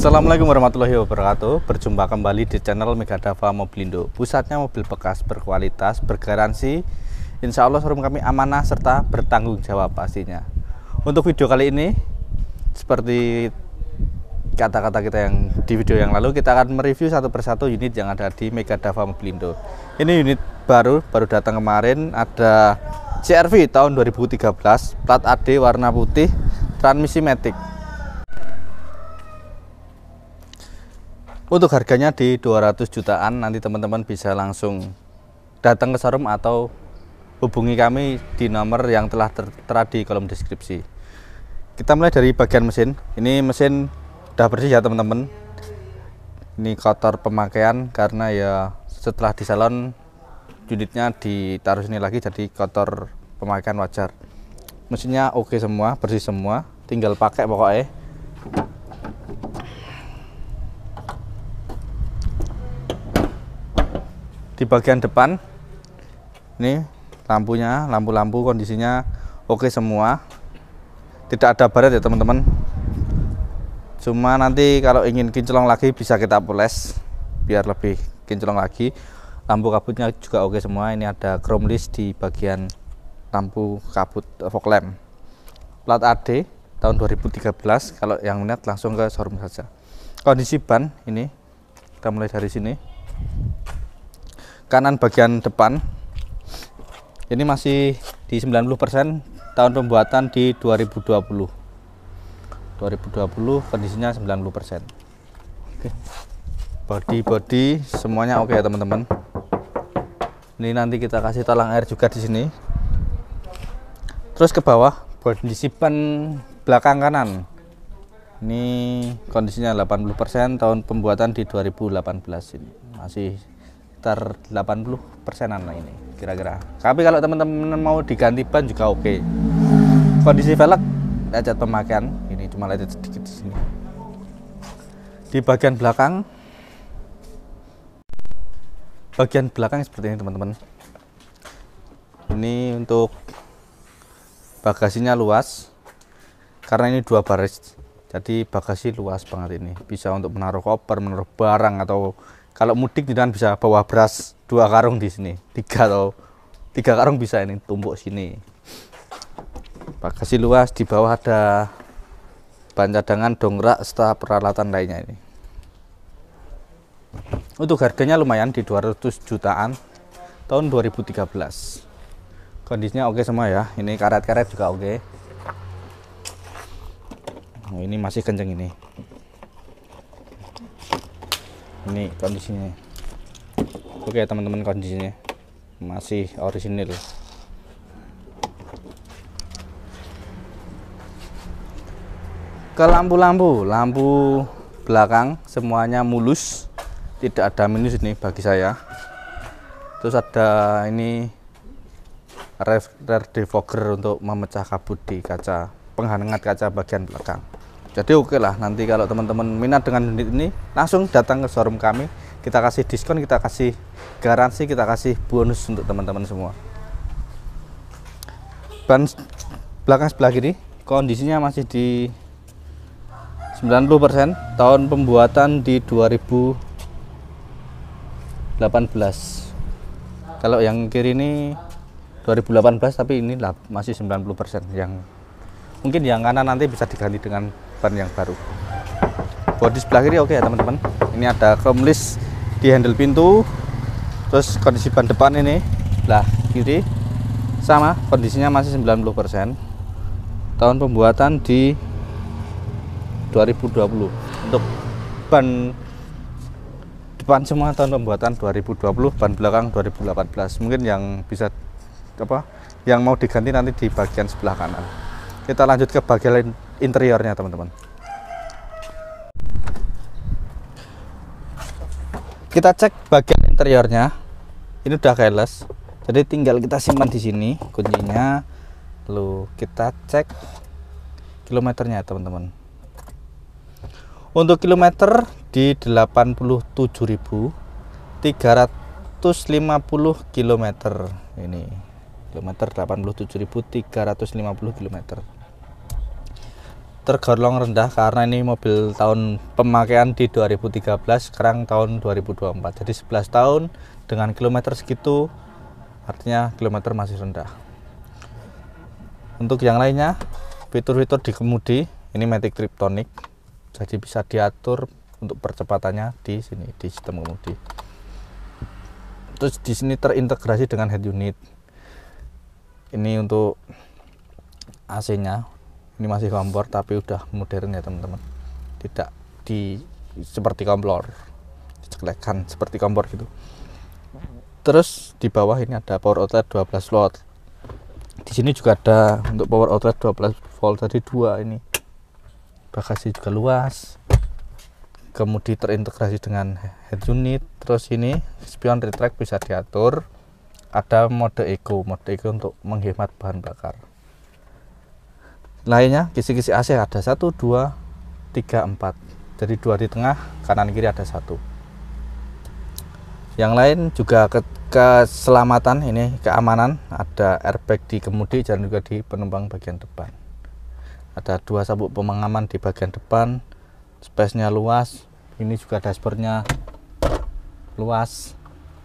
Assalamualaikum warahmatullahi wabarakatuh Berjumpa kembali di channel Megadava Mobilindo Pusatnya mobil bekas berkualitas, bergaransi Insya Allah showroom kami amanah serta bertanggung jawab pastinya Untuk video kali ini Seperti kata-kata kita yang di video yang lalu Kita akan mereview satu persatu unit yang ada di Megadava Mobilindo Ini unit baru, baru datang kemarin Ada CRV tahun 2013 Plat AD warna putih Transmisi Matic Untuk harganya di 200 jutaan nanti teman-teman bisa langsung datang ke showroom atau hubungi kami di nomor yang telah tertera di kolom deskripsi. Kita mulai dari bagian mesin. Ini mesin sudah bersih ya teman-teman. Ini kotor pemakaian karena ya setelah di salon unitnya ditaruh sini lagi jadi kotor pemakaian wajar. Mesinnya oke semua, bersih semua, tinggal pakai pokoknya. di bagian depan ini lampunya lampu-lampu kondisinya oke semua tidak ada baret ya teman-teman cuma nanti kalau ingin kinclong lagi bisa kita poles biar lebih kinclong lagi lampu kabutnya juga oke semua ini ada chrome list di bagian lampu kabut eh, fog lamp plat AD tahun 2013 kalau yang net langsung ke showroom saja kondisi ban ini kita mulai dari sini kanan bagian depan ini masih di 90% tahun pembuatan di 2020 2020 kondisinya 90% oke body-body semuanya oke okay ya teman-teman ini nanti kita kasih talang air juga di sini terus ke bawah kondisi ban belakang kanan ini kondisinya 80% tahun pembuatan di 2018 ini masih sekitar 80 persenan lah ini kira-kira tapi kalau teman-teman mau diganti ban juga oke okay. kondisi velg lecet pemakaian ini cuma lecet sedikit di sini di bagian belakang bagian belakang seperti ini teman-teman ini untuk bagasinya luas karena ini dua baris jadi bagasi luas banget ini bisa untuk menaruh koper menaruh barang atau kalau mudik tidak bisa bawa beras dua karung di sini tiga atau tiga karung bisa ini tumpuk sini bagasi luas di bawah ada ban cadangan dongkrak serta peralatan lainnya ini untuk harganya lumayan di 200 jutaan tahun 2013 kondisinya oke semua ya ini karet-karet juga oke oh, ini masih kenceng ini ini kondisinya oke teman-teman kondisinya masih orisinil ke lampu-lampu lampu belakang semuanya mulus tidak ada minus ini bagi saya terus ada ini rear defogger untuk memecah kabut di kaca penghangat kaca bagian belakang jadi oke okay lah nanti kalau teman-teman minat dengan unit ini langsung datang ke showroom kami kita kasih diskon kita kasih garansi kita kasih bonus untuk teman-teman semua ban belakang sebelah kiri kondisinya masih di 90% tahun pembuatan di 2018 kalau yang kiri ini 2018 tapi ini masih 90% yang mungkin yang kanan nanti bisa diganti dengan ban yang baru bodi sebelah kiri oke okay ya teman-teman ini ada kromlis di handle pintu terus kondisi ban depan ini sebelah kiri sama kondisinya masih 90% tahun pembuatan di 2020 untuk ban depan semua tahun pembuatan 2020 ban belakang 2018 mungkin yang bisa apa yang mau diganti nanti di bagian sebelah kanan kita lanjut ke bagian interiornya teman-teman kita cek bagian interiornya ini udah keles jadi tinggal kita simpan di sini kuncinya lalu kita cek kilometernya teman-teman untuk kilometer di 87.350 km ini kilometer 87.350 km tergolong rendah karena ini mobil tahun pemakaian di 2013 sekarang tahun 2024 jadi 11 tahun dengan kilometer segitu artinya kilometer masih rendah untuk yang lainnya fitur-fitur di kemudi ini matic trip jadi bisa diatur untuk percepatannya di sini di sistem kemudi terus di sini terintegrasi dengan head unit ini untuk AC nya ini masih kompor tapi udah modern ya teman-teman tidak di seperti kompor sekelekan seperti kompor gitu terus di bawah ini ada power outlet 12 volt. di sini juga ada untuk power outlet 12 volt tadi dua ini bagasi juga luas kemudian terintegrasi dengan head unit terus ini spion retract bisa diatur ada mode eco mode eco untuk menghemat bahan bakar lainnya kisi-kisi AC ada satu dua tiga empat jadi dua di tengah kanan kiri ada satu yang lain juga ke keselamatan ini keamanan ada airbag di kemudi dan juga di penumpang bagian depan ada dua sabuk pengaman di bagian depan space-nya luas ini juga dashboardnya luas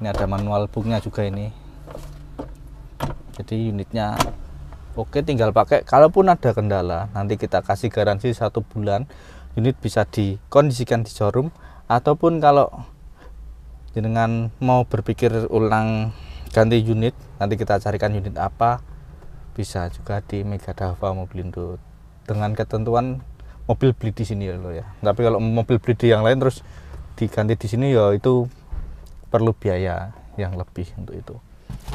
ini ada manual booknya juga ini jadi unitnya Oke, tinggal pakai. Kalaupun ada kendala, nanti kita kasih garansi satu bulan. Unit bisa dikondisikan di showroom, ataupun kalau dengan mau berpikir ulang ganti unit, nanti kita carikan unit apa, bisa juga di Mega Mobil Mobilindo. Dengan ketentuan mobil beli di sini ya loh ya. Tapi kalau mobil beli di yang lain terus diganti di sini ya itu perlu biaya yang lebih untuk itu.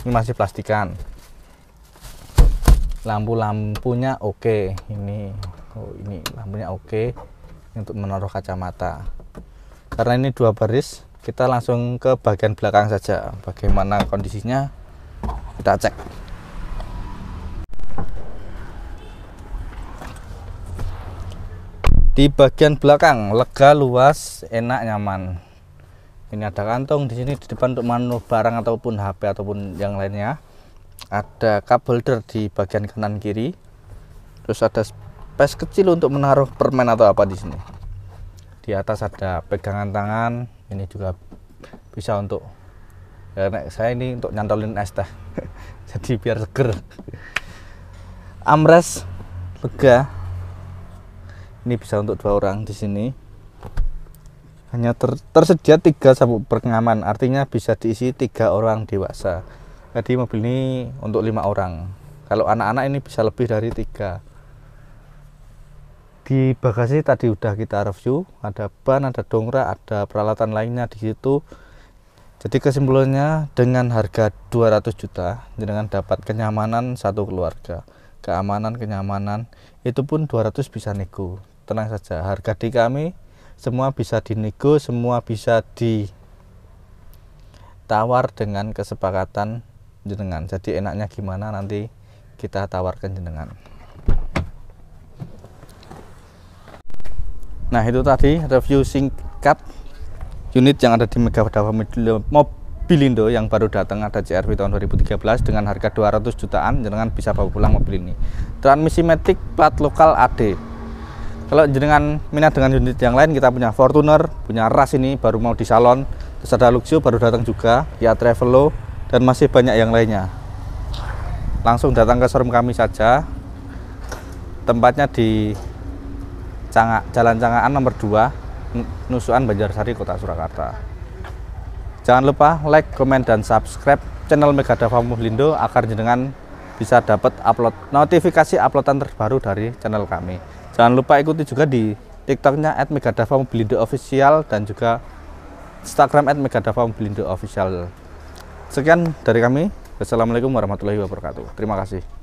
Ini masih plastikan lampu-lampunya oke okay. ini oh ini lampunya oke okay. untuk menaruh kacamata karena ini dua baris kita langsung ke bagian belakang saja bagaimana kondisinya kita cek di bagian belakang lega luas enak nyaman ini ada kantong di sini di depan untuk menaruh barang ataupun HP ataupun yang lainnya ada cup holder di bagian kanan kiri terus ada space kecil untuk menaruh permen atau apa di sini di atas ada pegangan tangan ini juga bisa untuk ya, saya ini untuk nyantolin es teh jadi biar seger amres lega ini bisa untuk dua orang di sini hanya ter tersedia tiga sabuk pengaman artinya bisa diisi tiga orang dewasa jadi mobil ini untuk lima orang. Kalau anak-anak ini bisa lebih dari tiga. Di bagasi tadi udah kita review, ada ban, ada dongkrak, ada peralatan lainnya di situ. Jadi kesimpulannya dengan harga 200 juta dengan dapat kenyamanan satu keluarga, keamanan, kenyamanan. Itu pun 200 bisa nego. Tenang saja, harga di kami semua bisa dinego, semua bisa ditawar dengan kesepakatan jenengan jadi enaknya gimana nanti kita tawarkan jenengan nah itu tadi review singkat unit yang ada di Megawadah Mobilindo yang baru datang ada CRV tahun 2013 dengan harga 200 jutaan jenengan bisa bawa pulang mobil ini transmisi matic plat lokal AD kalau jenengan minat dengan unit yang lain kita punya Fortuner punya RAS ini baru mau di salon terus ada Luxio baru datang juga ya Travelo dan masih banyak yang lainnya langsung datang ke showroom kami saja tempatnya di Cangak, Jalan Cangaan nomor 2 Nusuan Banjarsari Kota Surakarta jangan lupa like, komen, dan subscribe channel Megadava Muhlindo agar jenengan bisa dapat upload notifikasi uploadan terbaru dari channel kami jangan lupa ikuti juga di tiktoknya at Megadava Muhlindo Official dan juga instagram at Megadava Muhlindo Official Sekian dari kami. Wassalamualaikum warahmatullahi wabarakatuh. Terima kasih.